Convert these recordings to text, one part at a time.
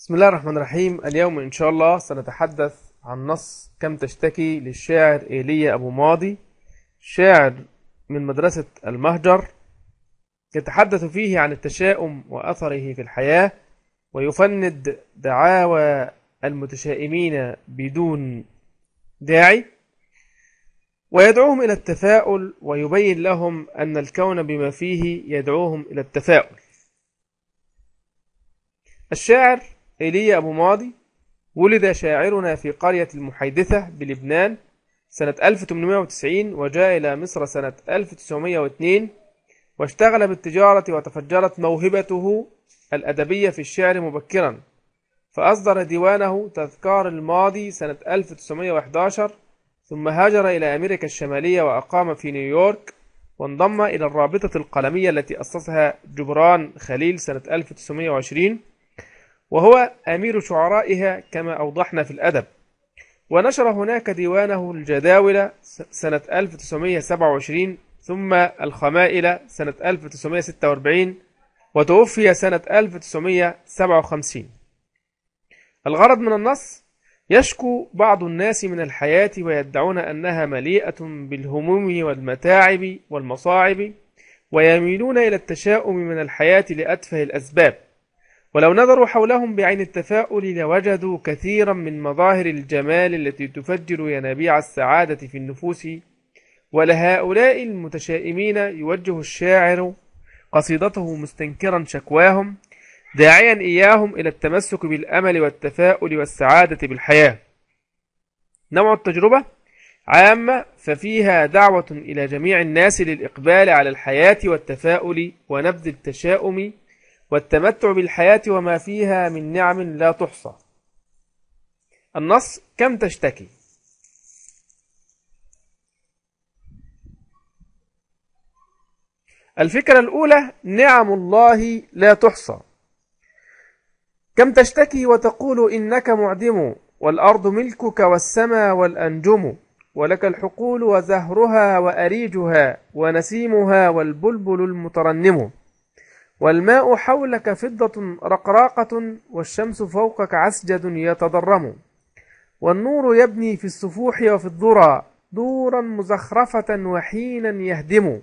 بسم الله الرحمن الرحيم اليوم إن شاء الله سنتحدث عن نص كم تشتكي للشاعر إيليا أبو ماضي شاعر من مدرسة المهجر يتحدث فيه عن التشاؤم وأثره في الحياة ويفند دعاوى المتشائمين بدون داعي ويدعوهم إلى التفاؤل ويبين لهم أن الكون بما فيه يدعوهم إلى التفاؤل الشاعر إيليا أبو ماضي ولد شاعرنا في قرية المحيدثة بلبنان سنة 1890 وجاء إلى مصر سنة 1902 واشتغل بالتجارة وتفجرت موهبته الأدبية في الشعر مبكرا فأصدر ديوانه تذكار الماضي سنة 1911 ثم هاجر إلى أمريكا الشمالية وأقام في نيويورك وانضم إلى الرابطة القلمية التي أسسها جبران خليل سنة 1920 وهو أمير شعرائها كما أوضحنا في الأدب ونشر هناك ديوانه الجداول سنة 1927 ثم الخمائل سنة 1946 وتوفي سنة 1957 الغرض من النص يشكو بعض الناس من الحياة ويدعون أنها مليئة بالهموم والمتاعب والمصاعب ويميلون إلى التشاؤم من الحياة لأتفه الأسباب ولو نظروا حولهم بعين التفاؤل لوجدوا كثيرا من مظاهر الجمال التي تفجر ينابيع السعادة في النفوس ولهؤلاء المتشائمين يوجه الشاعر قصيدته مستنكرا شكواهم داعيا إياهم إلى التمسك بالأمل والتفاؤل والسعادة بالحياة نوع التجربة عامة ففيها دعوة إلى جميع الناس للإقبال على الحياة والتفاؤل ونبذ التشاؤم والتمتع بالحياة وما فيها من نعم لا تحصى النص كم تشتكي الفكرة الأولى نعم الله لا تحصى كم تشتكي وتقول إنك معدم والأرض ملكك والسماء والأنجم ولك الحقول وزهرها وأريجها ونسيمها والبلبل المترنم والماء حولك فضة رقراقة والشمس فوقك عسجد يتضرم والنور يبني في السفوح وفي الذرى دورا مزخرفة وحينا يهدم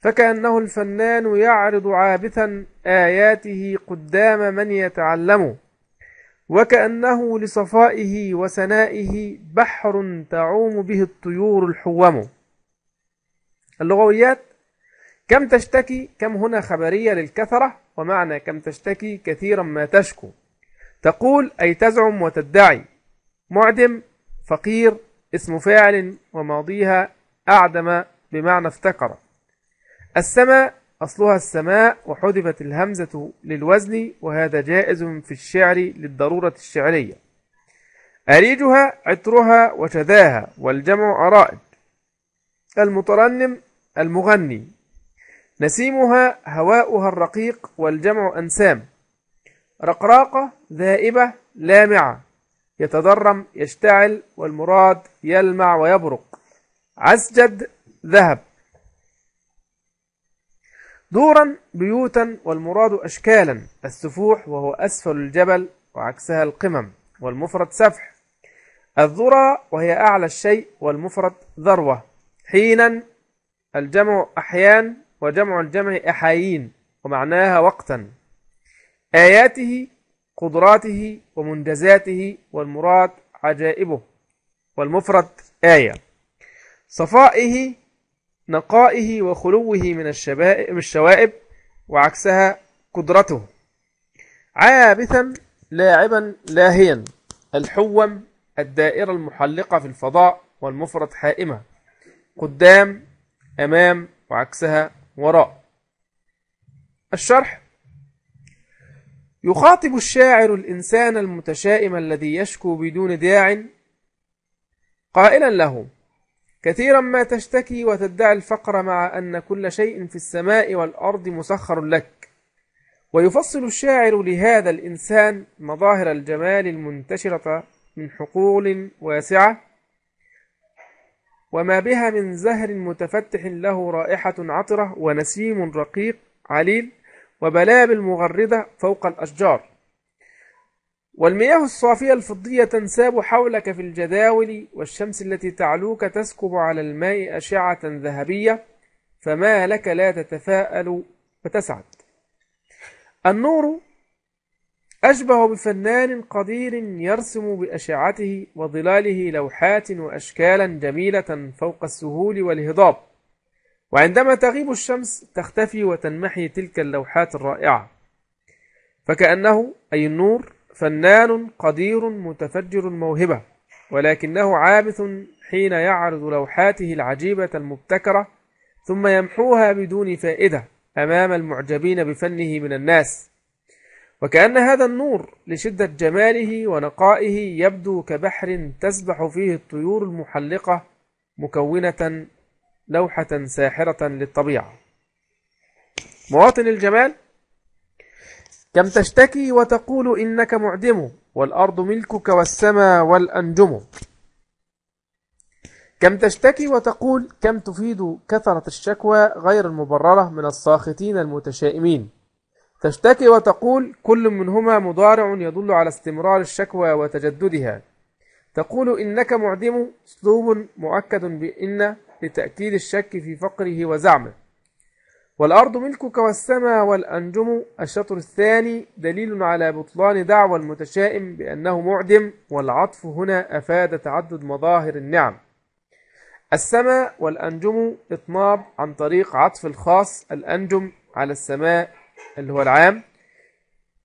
فكأنه الفنان يعرض عابثا آياته قدام من يتعلم وكأنه لصفائه وسنائه بحر تعوم به الطيور الحوم اللغويات كم تشتكي كم هنا خبرية للكثرة ومعنى كم تشتكي كثيرا ما تشكو تقول أي تزعم وتدعي معدم فقير اسم فاعل وماضيها أعدم بمعنى افتقر السماء أصلها السماء وحذفت الهمزة للوزن وهذا جائز في الشعر للضرورة الشعرية أريجها عطرها وشذاها والجمع أرائج المترنم المغني نسيمها هواؤها الرقيق والجمع أنسام رقراقة ذائبة لامعة يتضرم يشتعل والمراد يلمع ويبرق عسجد ذهب دورا بيوتا والمراد أشكالا السفوح وهو أسفل الجبل وعكسها القمم والمفرد سفح الذرى وهي أعلى الشيء والمفرد ذروة حينا الجمع أحيان وجمع الجمع أحايين ومعناها وقتا آياته قدراته ومنجزاته والمراد عجائبه والمفرد آية صفائه نقائه وخلوه من الشوائب وعكسها قدرته عابثا لاعبا لاهيا الحوم الدائرة المحلقة في الفضاء والمفرد حائمة قدام أمام وعكسها وراء الشرح يخاطب الشاعر الإنسان المتشائم الذي يشكو بدون داع قائلا له كثيرا ما تشتكي وتدعي الفقر مع أن كل شيء في السماء والأرض مسخر لك ويفصل الشاعر لهذا الإنسان مظاهر الجمال المنتشرة من حقول واسعة وما بها من زهر متفتح له رائحة عطرة ونسيم رقيق عليل وبلابل مغردة فوق الأشجار والمياه الصافية الفضية تنساب حولك في الجداول والشمس التي تعلوك تسكب على الماء أشعة ذهبية فما لك لا تتفاءل وتسعد النور أشبه بفنان قدير يرسم بأشعته وظلاله لوحات وأشكالا جميلة فوق السهول والهضاب وعندما تغيب الشمس تختفي وتنمحي تلك اللوحات الرائعة فكأنه أي النور فنان قدير متفجر الموهبة ولكنه عابث حين يعرض لوحاته العجيبة المبتكرة ثم يمحوها بدون فائدة أمام المعجبين بفنه من الناس وكأن هذا النور لشدة جماله ونقائه يبدو كبحر تسبح فيه الطيور المحلقة مكونة لوحة ساحرة للطبيعة مواطن الجمال كم تشتكي وتقول إنك معدم والأرض ملكك والسماء والأنجم كم تشتكي وتقول كم تفيد كثرة الشكوى غير المبررة من الساخطين المتشائمين تشتكي وتقول كل منهما مضارع يدل على استمرار الشكوى وتجددها تقول إنك معدم اسلوب مؤكد بإن لتأكيد الشك في فقره وزعمه والأرض ملكك والسماء والأنجم الشطر الثاني دليل على بطلان دعوى المتشائم بأنه معدم والعطف هنا أفاد تعدد مظاهر النعم السماء والأنجم إطناب عن طريق عطف الخاص الأنجم على السماء اللي هو العام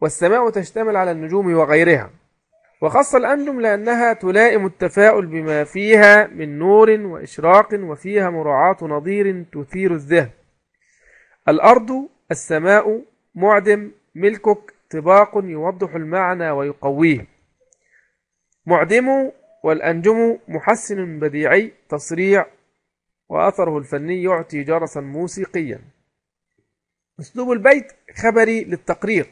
والسماء تشتمل على النجوم وغيرها وخص الأنجم لأنها تلائم التفاؤل بما فيها من نور وإشراق وفيها مراعاة نظير تثير الذهن الأرض السماء معدم ملكك طباق يوضح المعنى ويقويه معدم والأنجم محسن بديعي تصريع وأثره الفني يعطي جرسا موسيقيا أسلوب البيت خبري للتقرير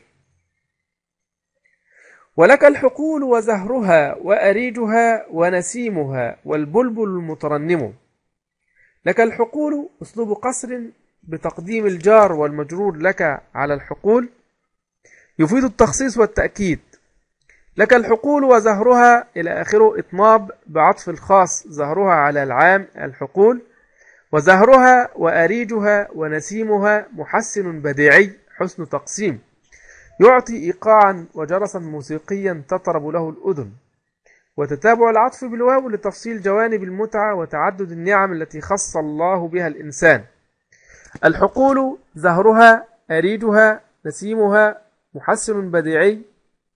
ولك الحقول وزهرها وأريجها ونسيمها والبلبل المترنم لك الحقول أسلوب قصر بتقديم الجار والمجرور لك على الحقول يفيد التخصيص والتأكيد لك الحقول وزهرها إلى آخره إطناب بعطف الخاص زهرها على العام الحقول وزهرها وأريجها ونسيمها محسن بديعي حسن تقسيم يعطي إيقاعا وجرسا موسيقيا تطرب له الأذن وتتابع العطف بالواو لتفصيل جوانب المتعة وتعدد النعم التي خص الله بها الإنسان الحقول زهرها أريجها نسيمها محسن بديعي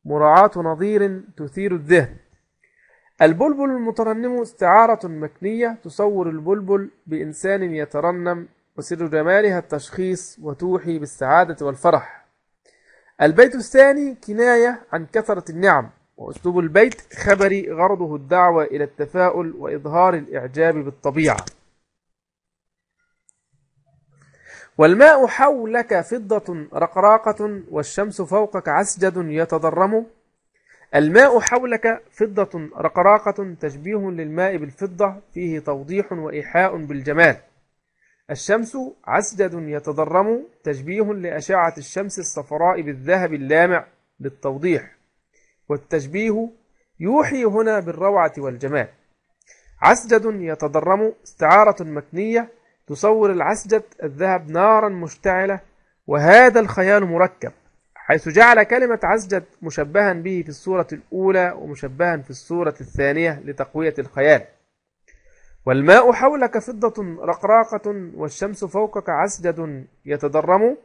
مراعاة نظير تثير الذهن البلبل المترنم استعارة مكنية تصور البلبل بإنسان يترنم وسر جمالها التشخيص وتوحي بالسعادة والفرح البيت الثاني كناية عن كثرة النعم وأسلوب البيت خبري غرضه الدعوة إلى التفاؤل وإظهار الإعجاب بالطبيعة والماء حولك فضة رقراقة والشمس فوقك عسجد يتضرم الماء حولك فضة رقراقة تشبيه للماء بالفضة فيه توضيح وإيحاء بالجمال الشمس عسجد يتضرم تشبيه لأشعة الشمس الصفراء بالذهب اللامع للتوضيح والتشبيه يوحي هنا بالروعة والجمال عسجد يتضرم استعارة مكنية تصور العسجد الذهب نارا مشتعلة وهذا الخيال مركب حيث جعل كلمة عسجد مشبها به في الصورة الأولى ومشبها في الصورة الثانية لتقوية الخيال والماء حولك فضة رقراقة والشمس فوقك عسجد يتضرم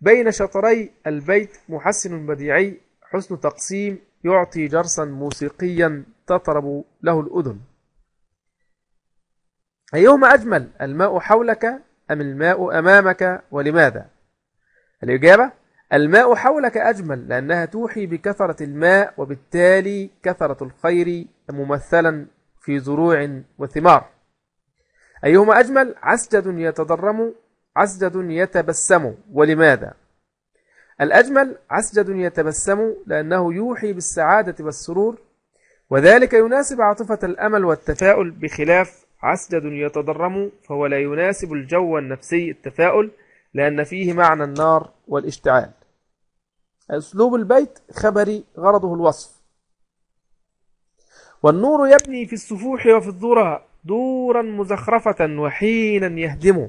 بين شطري البيت محسن بديعي حسن تقسيم يعطي جرسا موسيقيا تطرب له الأذن أيهما أجمل الماء حولك أم الماء أمامك ولماذا؟ الإجابة الماء حولك أجمل لأنها توحي بكثرة الماء وبالتالي كثرة الخير ممثلا في زروع وثمار أيهما أجمل عسجد يتضرم عسجد يتبسم ولماذا الأجمل عسجد يتبسم لأنه يوحي بالسعادة والسرور وذلك يناسب عاطفة الأمل والتفاؤل بخلاف عسجد يتضرم فهو لا يناسب الجو النفسي التفاؤل لأن فيه معنى النار والاشتعال اسلوب البيت خبري غرضه الوصف والنور يبني في السفوح وفي الذرى دورا مزخرفة وحينا يهدم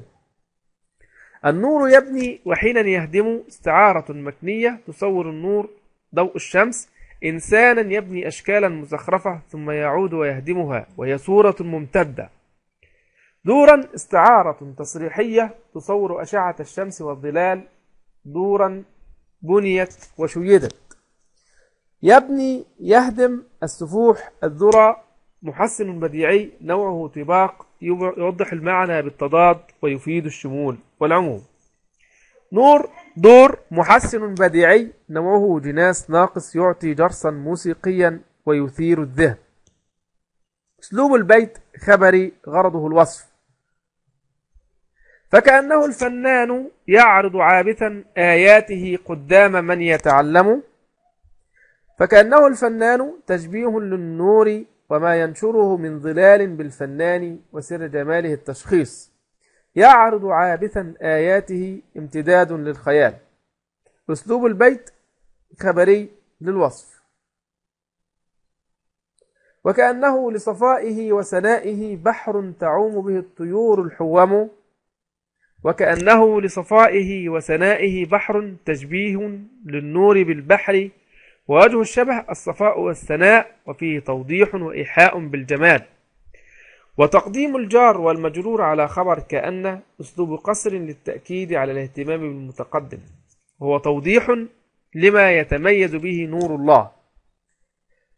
النور يبني وحينا يهدم استعارة مكنية تصور النور ضوء الشمس إنسانا يبني أشكالا مزخرفة ثم يعود ويهدمها وهي صورة ممتدة دورا استعارة تصريحية تصور أشعة الشمس والظلال دورا بنيت وشيدت يبني يهدم السفوح الذرة محسن بديعي نوعه طباق يوضح المعنى بالتضاد ويفيد الشمول والعموم نور دور محسن بديعي نوعه جناس ناقص يعطي جرسا موسيقيا ويثير الذهن اسلوب البيت خبري غرضه الوصف فكأنه الفنان يعرض عابثا آياته قدام من يتعلم فكأنه الفنان تشبيه للنور وما ينشره من ظلال بالفنان وسر جماله التشخيص يعرض عابثا آياته امتداد للخيال أسلوب البيت خبري للوصف وكأنه لصفائه وسنائه بحر تعوم به الطيور الحوام وكأنه لصفائه وسنائه بحر تشبيه للنور بالبحر ووجه الشبه الصفاء والسناء وفيه توضيح وإيحاء بالجمال وتقديم الجار والمجرور على خبر كأن أسلوب قصر للتأكيد على الاهتمام بالمتقدم وهو توضيح لما يتميز به نور الله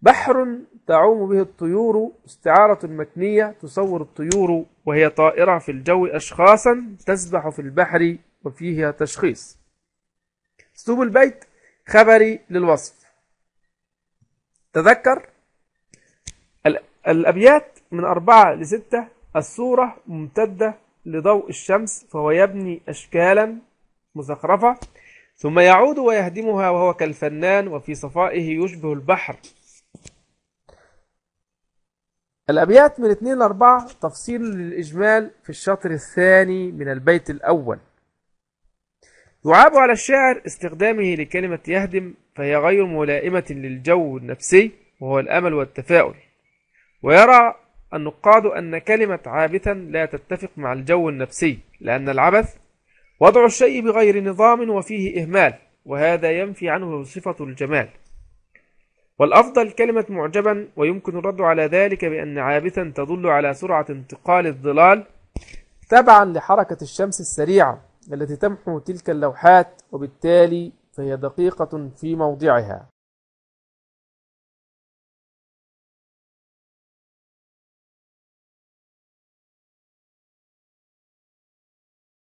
بحر تعوم به الطيور استعارة مكنية تصور الطيور وهي طائرة في الجو أشخاصا تسبح في البحر وفيها تشخيص اسلوب البيت خبري للوصف تذكر الأبيات من أربعة لستة الصورة ممتدة لضوء الشمس فهو يبني أشكالا مزخرفة ثم يعود ويهدمها وهو كالفنان وفي صفائه يشبه البحر الأبيات من 2 ل 4 تفصيل للإجمال في الشطر الثاني من البيت الأول يعاب على الشاعر استخدامه لكلمة يهدم فهي غير ملائمة للجو النفسي وهو الأمل والتفاؤل ويرى النقاد أن كلمة عابثا لا تتفق مع الجو النفسي لأن العبث وضع الشيء بغير نظام وفيه إهمال وهذا ينفي عنه صفة الجمال والأفضل كلمة معجبا ويمكن الرد على ذلك بأن عابثا تدل على سرعة انتقال الظلال تبعا لحركة الشمس السريعة التي تمحو تلك اللوحات وبالتالي فهي دقيقة في موضعها